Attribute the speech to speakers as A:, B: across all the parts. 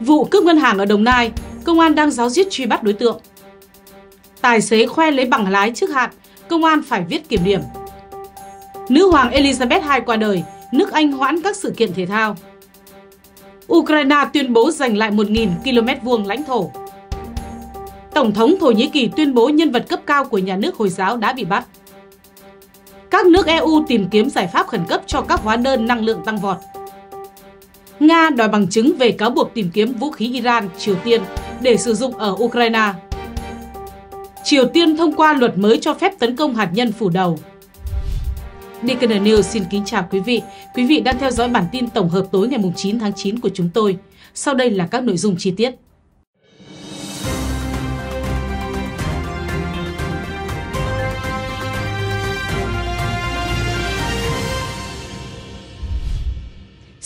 A: Vụ cướp ngân hàng ở Đồng Nai, công an đang giáo diết truy bắt đối tượng. Tài xế khoe lấy bằng lái trước hạn, công an phải viết kiểm điểm. Nữ hoàng Elizabeth II qua đời, nước Anh hoãn các sự kiện thể thao. Ukraine tuyên bố giành lại 1.000 km vuông lãnh thổ. Tổng thống Thổ Nhĩ Kỳ tuyên bố nhân vật cấp cao của nhà nước Hồi giáo đã bị bắt. Các nước EU tìm kiếm giải pháp khẩn cấp cho các hóa đơn năng lượng tăng vọt. Nga đòi bằng chứng về cáo buộc tìm kiếm vũ khí Iran, Triều Tiên để sử dụng ở Ukraine. Triều Tiên thông qua luật mới cho phép tấn công hạt nhân phủ đầu. Nikkei News xin kính chào quý vị. Quý vị đang theo dõi bản tin tổng hợp tối ngày 9 tháng 9 của chúng tôi. Sau đây là các nội dung chi tiết.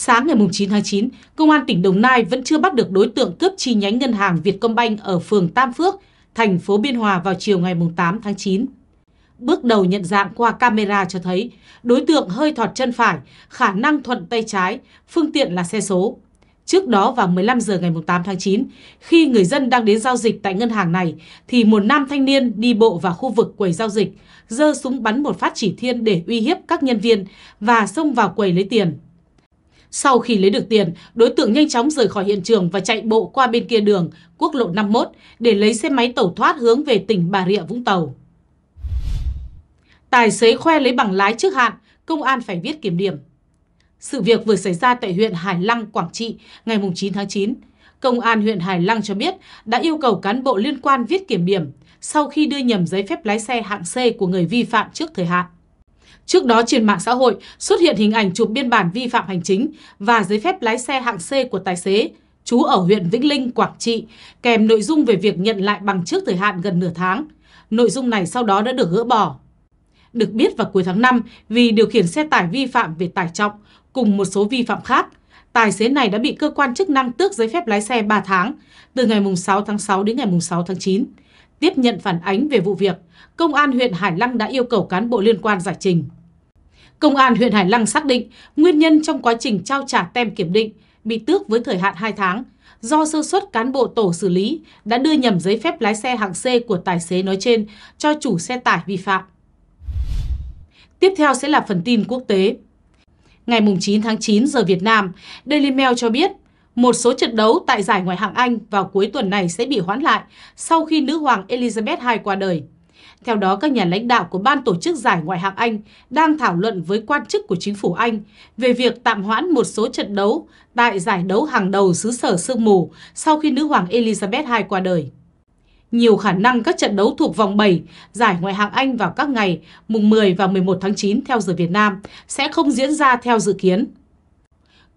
A: Sáng ngày 9 tháng 9, Công an tỉnh Đồng Nai vẫn chưa bắt được đối tượng cướp chi nhánh ngân hàng Vietcombank ở phường Tam Phước, thành phố Biên Hòa vào chiều ngày 8 tháng 9. Bước đầu nhận dạng qua camera cho thấy đối tượng hơi thọt chân phải, khả năng thuận tay trái, phương tiện là xe số. Trước đó vào 15 giờ ngày 8 tháng 9, khi người dân đang đến giao dịch tại ngân hàng này, thì một nam thanh niên đi bộ vào khu vực quầy giao dịch, giơ súng bắn một phát chỉ thiên để uy hiếp các nhân viên và xông vào quầy lấy tiền. Sau khi lấy được tiền, đối tượng nhanh chóng rời khỏi hiện trường và chạy bộ qua bên kia đường, quốc lộ 51, để lấy xe máy tẩu thoát hướng về tỉnh Bà Rịa Vũng Tàu. Tài xế khoe lấy bằng lái trước hạn, công an phải viết kiểm điểm. Sự việc vừa xảy ra tại huyện Hải Lăng, Quảng Trị ngày 9 tháng 9. Công an huyện Hải Lăng cho biết đã yêu cầu cán bộ liên quan viết kiểm điểm sau khi đưa nhầm giấy phép lái xe hạng C của người vi phạm trước thời hạn. Trước đó trên mạng xã hội xuất hiện hình ảnh chụp biên bản vi phạm hành chính và giấy phép lái xe hạng C của tài xế, trú ở huyện Vĩnh Linh, Quảng Trị, kèm nội dung về việc nhận lại bằng trước thời hạn gần nửa tháng. Nội dung này sau đó đã được gỡ bỏ. Được biết vào cuối tháng 5, vì điều khiển xe tải vi phạm về tải trọng cùng một số vi phạm khác, tài xế này đã bị cơ quan chức năng tước giấy phép lái xe 3 tháng, từ ngày 6 tháng 6 đến ngày 6 tháng 9. Tiếp nhận phản ánh về vụ việc, Công an huyện Hải Lăng đã yêu cầu cán bộ liên quan giải trình. Công an huyện Hải Lăng xác định nguyên nhân trong quá trình trao trả tem kiểm định bị tước với thời hạn 2 tháng do sơ suất cán bộ tổ xử lý đã đưa nhầm giấy phép lái xe hạng C của tài xế nói trên cho chủ xe tải vi phạm. Tiếp theo sẽ là phần tin quốc tế. Ngày 9 tháng 9 giờ Việt Nam, Daily Mail cho biết một số trận đấu tại giải ngoại hạng Anh vào cuối tuần này sẽ bị hoãn lại sau khi nữ hoàng Elizabeth II qua đời. Theo đó, các nhà lãnh đạo của ban tổ chức giải ngoại hạng Anh đang thảo luận với quan chức của chính phủ Anh về việc tạm hoãn một số trận đấu tại giải đấu hàng đầu xứ sở sương mù sau khi nữ hoàng Elizabeth II qua đời. Nhiều khả năng các trận đấu thuộc vòng 7 giải ngoại hạng Anh vào các ngày mùng 10 và 11 tháng 9 theo giờ Việt Nam sẽ không diễn ra theo dự kiến.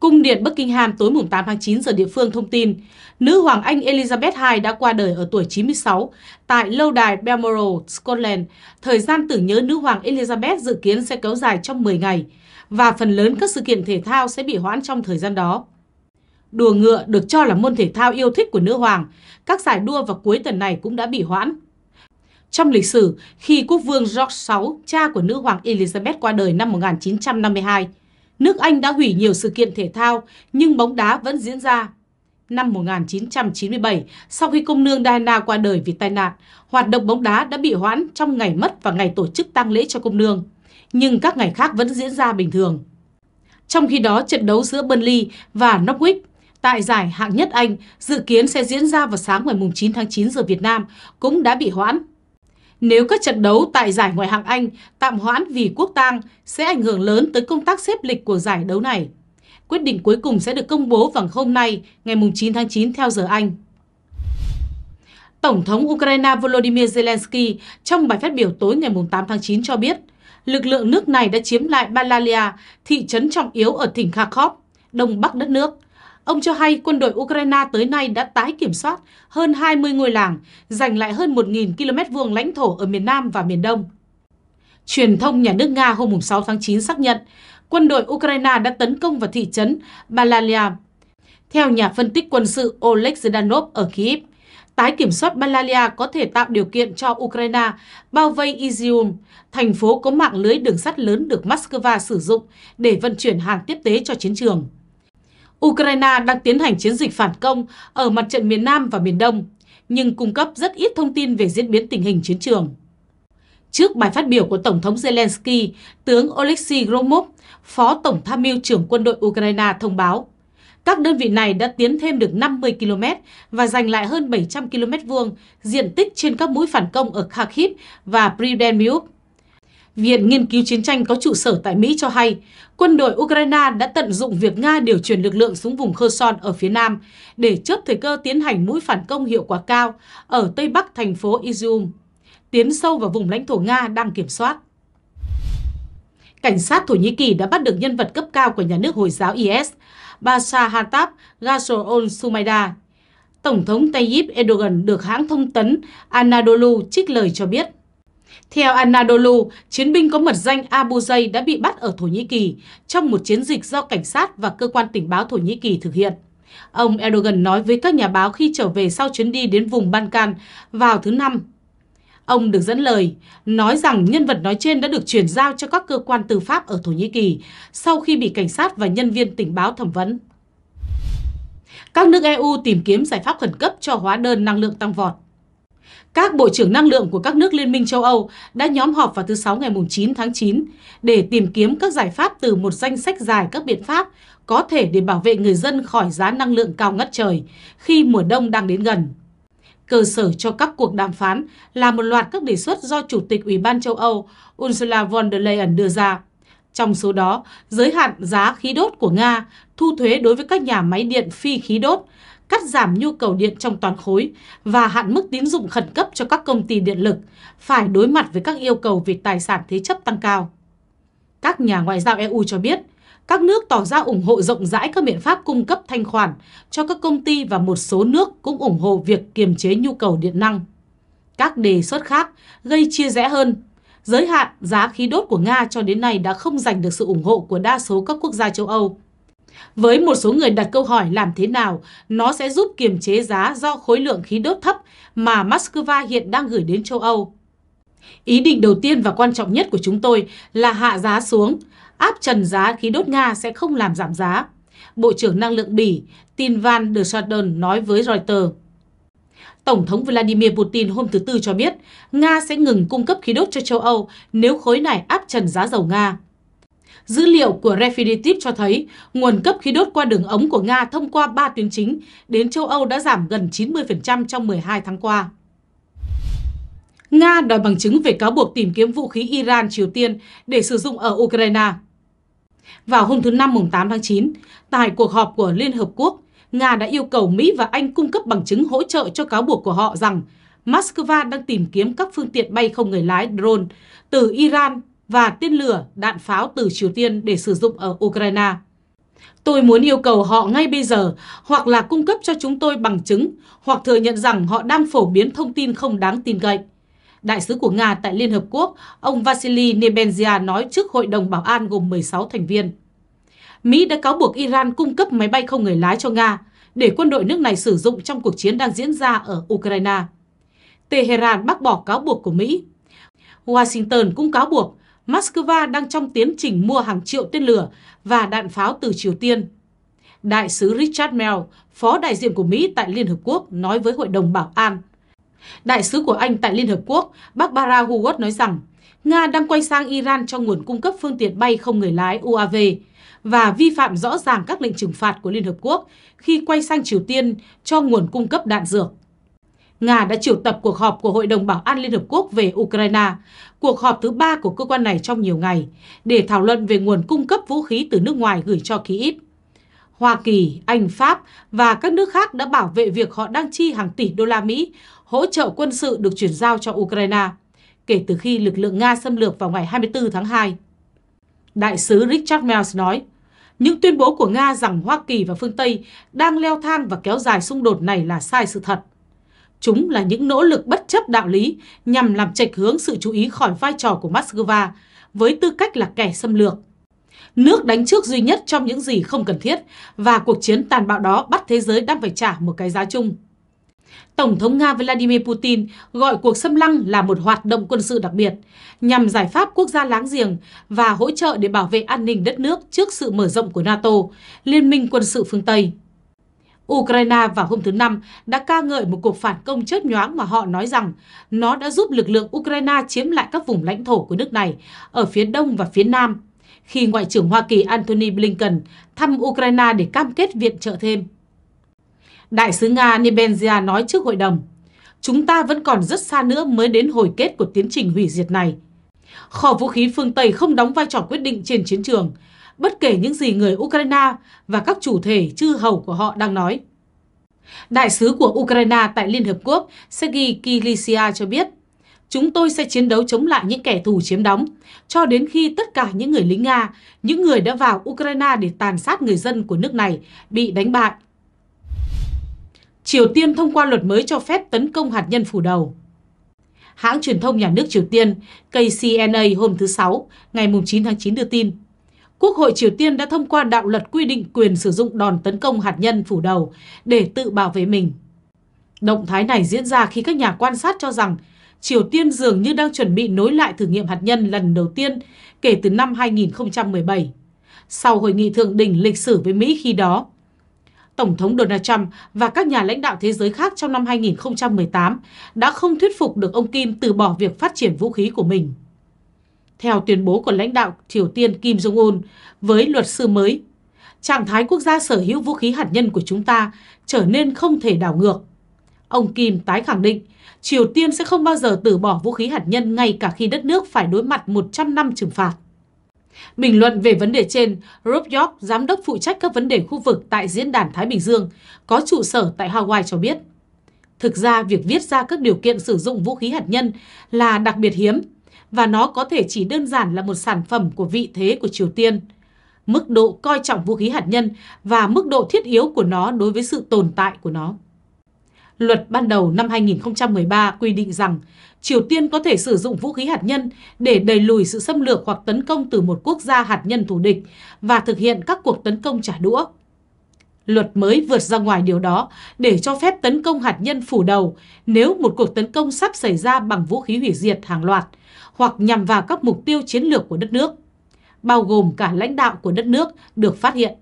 A: Cung điện Buckingham tối 8 tháng 9 giờ địa phương thông tin, nữ hoàng Anh Elizabeth II đã qua đời ở tuổi 96 tại lâu đài Balmoral, Scotland. Thời gian tưởng nhớ nữ hoàng Elizabeth dự kiến sẽ kéo dài trong 10 ngày và phần lớn các sự kiện thể thao sẽ bị hoãn trong thời gian đó. Đùa ngựa được cho là môn thể thao yêu thích của nữ hoàng. Các giải đua vào cuối tuần này cũng đã bị hoãn. Trong lịch sử, khi quốc vương George VI, cha của nữ hoàng Elizabeth qua đời năm 1952, nước Anh đã hủy nhiều sự kiện thể thao nhưng bóng đá vẫn diễn ra. Năm 1997, sau khi công nương Diana qua đời vì tai nạn, hoạt động bóng đá đã bị hoãn trong ngày mất và ngày tổ chức tang lễ cho công nương. Nhưng các ngày khác vẫn diễn ra bình thường. Trong khi đó, trận đấu giữa Burnley và Norwich tại giải hạng nhất Anh dự kiến sẽ diễn ra vào sáng ngày 9 tháng 9 giờ Việt Nam cũng đã bị hoãn nếu các trận đấu tại giải ngoại hạng Anh tạm hoãn vì quốc tang sẽ ảnh hưởng lớn tới công tác xếp lịch của giải đấu này. Quyết định cuối cùng sẽ được công bố vào hôm nay, ngày 9 tháng 9 theo giờ Anh. Tổng thống Ukraine Volodymyr Zelensky trong bài phát biểu tối ngày 8 tháng 9 cho biết, lực lượng nước này đã chiếm lại Balalia, thị trấn trọng yếu ở tỉnh Kharkov, đông bắc đất nước, Ông cho hay quân đội Ukraine tới nay đã tái kiểm soát hơn 20 ngôi làng, giành lại hơn 1.000 km vuông lãnh thổ ở miền Nam và miền Đông. Truyền thông nhà nước Nga hôm 6 tháng 9 xác nhận quân đội Ukraine đã tấn công vào thị trấn Balalia. Theo nhà phân tích quân sự Oleg Zdanov ở Kyiv, tái kiểm soát Balalia có thể tạo điều kiện cho Ukraine bao vây Izium, thành phố có mạng lưới đường sắt lớn được Moscow sử dụng để vận chuyển hàng tiếp tế cho chiến trường. Ukraine đang tiến hành chiến dịch phản công ở mặt trận miền Nam và miền Đông, nhưng cung cấp rất ít thông tin về diễn biến tình hình chiến trường. Trước bài phát biểu của Tổng thống Zelensky, tướng Oleksiy Gromov, Phó Tổng tham mưu trưởng quân đội Ukraine thông báo, các đơn vị này đã tiến thêm được 50 km và giành lại hơn 700 km vuông diện tích trên các mũi phản công ở Kharkiv và Pridenmiuk. Viện Nghiên cứu Chiến tranh có trụ sở tại Mỹ cho hay, quân đội Ukraine đã tận dụng việc Nga điều chuyển lực lượng xuống vùng Kherson ở phía Nam để chớp thời cơ tiến hành mũi phản công hiệu quả cao ở Tây Bắc thành phố Izium, tiến sâu vào vùng lãnh thổ Nga đang kiểm soát. Cảnh sát Thổ Nhĩ Kỳ đã bắt được nhân vật cấp cao của nhà nước Hồi giáo IS, Basha Hatab Gasol Sumaida. Tổng thống Tayyip Erdogan được hãng thông tấn Anadolu trích lời cho biết theo Anadolu, chiến binh có mật danh Abu Zay đã bị bắt ở Thổ Nhĩ Kỳ trong một chiến dịch do cảnh sát và cơ quan tình báo Thổ Nhĩ Kỳ thực hiện. Ông Erdogan nói với các nhà báo khi trở về sau chuyến đi đến vùng Ban Can vào thứ Năm. Ông được dẫn lời, nói rằng nhân vật nói trên đã được chuyển giao cho các cơ quan tư pháp ở Thổ Nhĩ Kỳ sau khi bị cảnh sát và nhân viên tình báo thẩm vấn. Các nước EU tìm kiếm giải pháp khẩn cấp cho hóa đơn năng lượng tăng vọt. Các bộ trưởng năng lượng của các nước Liên minh châu Âu đã nhóm họp vào thứ Sáu ngày 9 tháng 9 để tìm kiếm các giải pháp từ một danh sách dài các biện pháp có thể để bảo vệ người dân khỏi giá năng lượng cao ngất trời khi mùa đông đang đến gần. Cơ sở cho các cuộc đàm phán là một loạt các đề xuất do Chủ tịch Ủy ban châu Âu Ursula von der Leyen đưa ra. Trong số đó, giới hạn giá khí đốt của Nga, thu thuế đối với các nhà máy điện phi khí đốt, cắt giảm nhu cầu điện trong toàn khối và hạn mức tín dụng khẩn cấp cho các công ty điện lực phải đối mặt với các yêu cầu về tài sản thế chấp tăng cao. Các nhà ngoại giao EU cho biết, các nước tỏ ra ủng hộ rộng rãi các biện pháp cung cấp thanh khoản cho các công ty và một số nước cũng ủng hộ việc kiềm chế nhu cầu điện năng. Các đề xuất khác gây chia rẽ hơn. Giới hạn giá khí đốt của Nga cho đến nay đã không giành được sự ủng hộ của đa số các quốc gia châu Âu, với một số người đặt câu hỏi làm thế nào nó sẽ giúp kiềm chế giá do khối lượng khí đốt thấp mà Moscow hiện đang gửi đến châu Âu. Ý định đầu tiên và quan trọng nhất của chúng tôi là hạ giá xuống, áp trần giá khí đốt Nga sẽ không làm giảm giá. Bộ trưởng Năng lượng Bỉ Tin Van der Sardon nói với Reuters. Tổng thống Vladimir Putin hôm thứ Tư cho biết Nga sẽ ngừng cung cấp khí đốt cho châu Âu nếu khối này áp trần giá dầu Nga. Dữ liệu của Refinitiv cho thấy nguồn cấp khí đốt qua đường ống của Nga thông qua 3 tuyến chính đến châu Âu đã giảm gần 90% trong 12 tháng qua. Nga đòi bằng chứng về cáo buộc tìm kiếm vũ khí Iran-Triều Tiên để sử dụng ở Ukraine. Vào hôm thứ Năm mùng 8 tháng 9, tại cuộc họp của Liên Hợp Quốc, Nga đã yêu cầu Mỹ và Anh cung cấp bằng chứng hỗ trợ cho cáo buộc của họ rằng Moscow đang tìm kiếm các phương tiện bay không người lái drone từ Iran và tên lửa, đạn pháo từ Triều Tiên để sử dụng ở Ukraine. Tôi muốn yêu cầu họ ngay bây giờ hoặc là cung cấp cho chúng tôi bằng chứng hoặc thừa nhận rằng họ đang phổ biến thông tin không đáng tin cậy. Đại sứ của Nga tại Liên Hợp Quốc, ông Vasily Nebenzia nói trước Hội đồng Bảo an gồm 16 thành viên. Mỹ đã cáo buộc Iran cung cấp máy bay không người lái cho Nga để quân đội nước này sử dụng trong cuộc chiến đang diễn ra ở Ukraine. Tehran bác bỏ cáo buộc của Mỹ. Washington cũng cáo buộc Moscow đang trong tiến trình mua hàng triệu tên lửa và đạn pháo từ Triều Tiên. Đại sứ Richard Mell, phó đại diện của Mỹ tại Liên Hợp Quốc, nói với Hội đồng Bảo an. Đại sứ của Anh tại Liên Hợp Quốc, Barbara Hugot nói rằng, Nga đang quay sang Iran cho nguồn cung cấp phương tiện bay không người lái UAV và vi phạm rõ ràng các lệnh trừng phạt của Liên Hợp Quốc khi quay sang Triều Tiên cho nguồn cung cấp đạn dược. Nga đã triệu tập cuộc họp của Hội đồng Bảo an Liên Hợp Quốc về Ukraine, cuộc họp thứ ba của cơ quan này trong nhiều ngày, để thảo luận về nguồn cung cấp vũ khí từ nước ngoài gửi cho Kyiv. Hoa Kỳ, Anh, Pháp và các nước khác đã bảo vệ việc họ đang chi hàng tỷ đô la Mỹ hỗ trợ quân sự được chuyển giao cho Ukraine kể từ khi lực lượng Nga xâm lược vào ngày 24 tháng 2. Đại sứ Richard Miles nói, những tuyên bố của Nga rằng Hoa Kỳ và phương Tây đang leo thang và kéo dài xung đột này là sai sự thật. Chúng là những nỗ lực bất chấp đạo lý nhằm làm chệch hướng sự chú ý khỏi vai trò của Moscow với tư cách là kẻ xâm lược. Nước đánh trước duy nhất trong những gì không cần thiết và cuộc chiến tàn bạo đó bắt thế giới đang phải trả một cái giá chung. Tổng thống Nga Vladimir Putin gọi cuộc xâm lăng là một hoạt động quân sự đặc biệt nhằm giải pháp quốc gia láng giềng và hỗ trợ để bảo vệ an ninh đất nước trước sự mở rộng của NATO, Liên minh quân sự phương Tây. Ukraine vào hôm thứ Năm đã ca ngợi một cuộc phản công chớp nhoáng mà họ nói rằng nó đã giúp lực lượng Ukraine chiếm lại các vùng lãnh thổ của nước này ở phía đông và phía nam, khi Ngoại trưởng Hoa Kỳ Antony Blinken thăm Ukraine để cam kết viện trợ thêm. Đại sứ Nga Nebenzia nói trước hội đồng, chúng ta vẫn còn rất xa nữa mới đến hồi kết của tiến trình hủy diệt này. Kho vũ khí phương Tây không đóng vai trò quyết định trên chiến trường, bất kể những gì người Ukraine và các chủ thể chư hầu của họ đang nói. Đại sứ của Ukraine tại Liên Hợp Quốc Sergei Kilisia cho biết, chúng tôi sẽ chiến đấu chống lại những kẻ thù chiếm đóng, cho đến khi tất cả những người lính Nga, những người đã vào Ukraine để tàn sát người dân của nước này, bị đánh bại. Triều Tiên thông qua luật mới cho phép tấn công hạt nhân phủ đầu. Hãng truyền thông nhà nước Triều Tiên KCNA hôm thứ Sáu, ngày 9 tháng 9 đưa tin, Quốc hội Triều Tiên đã thông qua đạo luật quy định quyền sử dụng đòn tấn công hạt nhân phủ đầu để tự bảo vệ mình. Động thái này diễn ra khi các nhà quan sát cho rằng Triều Tiên dường như đang chuẩn bị nối lại thử nghiệm hạt nhân lần đầu tiên kể từ năm 2017, sau hội nghị thượng đỉnh lịch sử với Mỹ khi đó. Tổng thống Donald Trump và các nhà lãnh đạo thế giới khác trong năm 2018 đã không thuyết phục được ông Kim từ bỏ việc phát triển vũ khí của mình theo tuyên bố của lãnh đạo Triều Tiên Kim Jong-un với luật sư mới. Trạng thái quốc gia sở hữu vũ khí hạt nhân của chúng ta trở nên không thể đảo ngược. Ông Kim tái khẳng định Triều Tiên sẽ không bao giờ từ bỏ vũ khí hạt nhân ngay cả khi đất nước phải đối mặt 100 năm trừng phạt. Bình luận về vấn đề trên, Rob York, giám đốc phụ trách các vấn đề khu vực tại Diễn đàn Thái Bình Dương, có trụ sở tại Hawaii cho biết. Thực ra, việc viết ra các điều kiện sử dụng vũ khí hạt nhân là đặc biệt hiếm và nó có thể chỉ đơn giản là một sản phẩm của vị thế của Triều Tiên. Mức độ coi trọng vũ khí hạt nhân và mức độ thiết yếu của nó đối với sự tồn tại của nó. Luật ban đầu năm 2013 quy định rằng Triều Tiên có thể sử dụng vũ khí hạt nhân để đẩy lùi sự xâm lược hoặc tấn công từ một quốc gia hạt nhân thù địch và thực hiện các cuộc tấn công trả đũa. Luật mới vượt ra ngoài điều đó để cho phép tấn công hạt nhân phủ đầu nếu một cuộc tấn công sắp xảy ra bằng vũ khí hủy diệt hàng loạt hoặc nhằm vào các mục tiêu chiến lược của đất nước, bao gồm cả lãnh đạo của đất nước được phát hiện.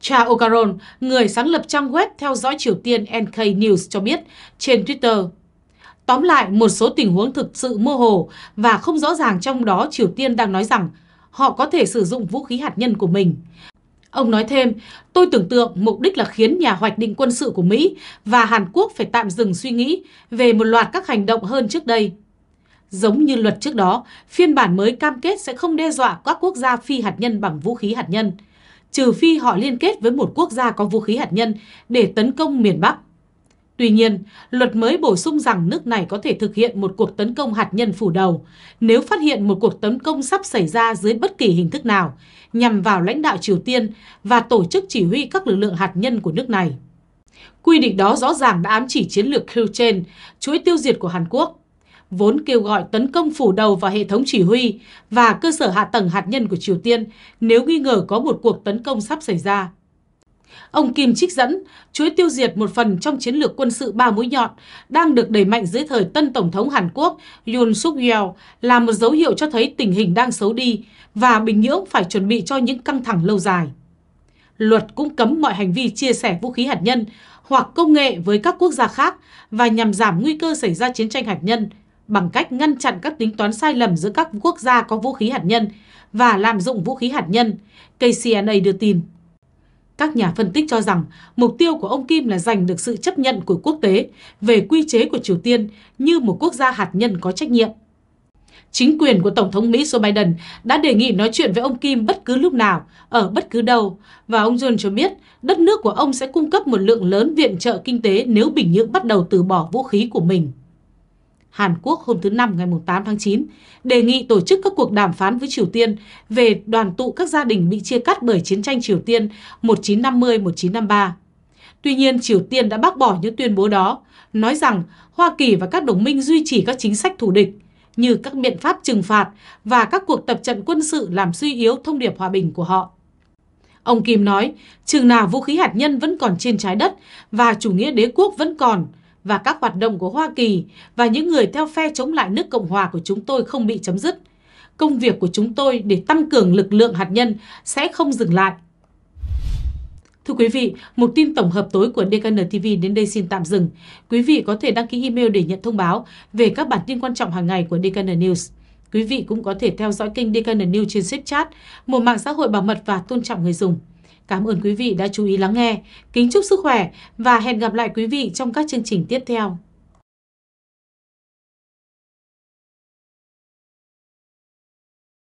A: Cha O'Caron, người sáng lập trang web theo dõi Triều Tiên NK News cho biết trên Twitter, Tóm lại, một số tình huống thực sự mơ hồ và không rõ ràng trong đó Triều Tiên đang nói rằng họ có thể sử dụng vũ khí hạt nhân của mình. Ông nói thêm, tôi tưởng tượng mục đích là khiến nhà hoạch định quân sự của Mỹ và Hàn Quốc phải tạm dừng suy nghĩ về một loạt các hành động hơn trước đây. Giống như luật trước đó, phiên bản mới cam kết sẽ không đe dọa các quốc gia phi hạt nhân bằng vũ khí hạt nhân, trừ phi họ liên kết với một quốc gia có vũ khí hạt nhân để tấn công miền Bắc. Tuy nhiên, luật mới bổ sung rằng nước này có thể thực hiện một cuộc tấn công hạt nhân phủ đầu nếu phát hiện một cuộc tấn công sắp xảy ra dưới bất kỳ hình thức nào nhằm vào lãnh đạo Triều Tiên và tổ chức chỉ huy các lực lượng hạt nhân của nước này. Quy định đó rõ ràng đã ám chỉ chiến lược kêu trên, chuỗi tiêu diệt của Hàn Quốc, vốn kêu gọi tấn công phủ đầu vào hệ thống chỉ huy và cơ sở hạ tầng hạt nhân của Triều Tiên nếu nghi ngờ có một cuộc tấn công sắp xảy ra. Ông Kim trích dẫn, chuối tiêu diệt một phần trong chiến lược quân sự ba mũi nhọn đang được đẩy mạnh dưới thời tân Tổng thống Hàn Quốc Yoon suk yeol là một dấu hiệu cho thấy tình hình đang xấu đi và Bình Nhưỡng phải chuẩn bị cho những căng thẳng lâu dài. Luật cũng cấm mọi hành vi chia sẻ vũ khí hạt nhân hoặc công nghệ với các quốc gia khác và nhằm giảm nguy cơ xảy ra chiến tranh hạt nhân bằng cách ngăn chặn các tính toán sai lầm giữa các quốc gia có vũ khí hạt nhân và lạm dụng vũ khí hạt nhân, KCNA đưa tin. Các nhà phân tích cho rằng mục tiêu của ông Kim là giành được sự chấp nhận của quốc tế về quy chế của Triều Tiên như một quốc gia hạt nhân có trách nhiệm. Chính quyền của Tổng thống Mỹ Joe Biden đã đề nghị nói chuyện với ông Kim bất cứ lúc nào, ở bất cứ đâu, và ông John cho biết đất nước của ông sẽ cung cấp một lượng lớn viện trợ kinh tế nếu Bình Nhưỡng bắt đầu từ bỏ vũ khí của mình. Hàn Quốc hôm thứ Năm ngày 8 tháng 9 đề nghị tổ chức các cuộc đàm phán với Triều Tiên về đoàn tụ các gia đình bị chia cắt bởi chiến tranh Triều Tiên 1950-1953. Tuy nhiên, Triều Tiên đã bác bỏ những tuyên bố đó, nói rằng Hoa Kỳ và các đồng minh duy trì các chính sách thù địch như các biện pháp trừng phạt và các cuộc tập trận quân sự làm suy yếu thông điệp hòa bình của họ. Ông Kim nói, chừng nào vũ khí hạt nhân vẫn còn trên trái đất và chủ nghĩa đế quốc vẫn còn, và các hoạt động của Hoa Kỳ và những người theo phe chống lại nước Cộng hòa của chúng tôi không bị chấm dứt. Công việc của chúng tôi để tăng cường lực lượng hạt nhân sẽ không dừng lại. Thưa quý vị, một tin tổng hợp tối của DKN TV đến đây xin tạm dừng. Quý vị có thể đăng ký email để nhận thông báo về các bản tin quan trọng hàng ngày của DKN News. Quý vị cũng có thể theo dõi kênh DKN News trên Chat một mạng xã hội bảo mật và tôn trọng người dùng. Cảm ơn quý vị đã chú ý lắng nghe. Kính chúc sức khỏe và hẹn gặp lại quý vị trong các chương trình tiếp theo.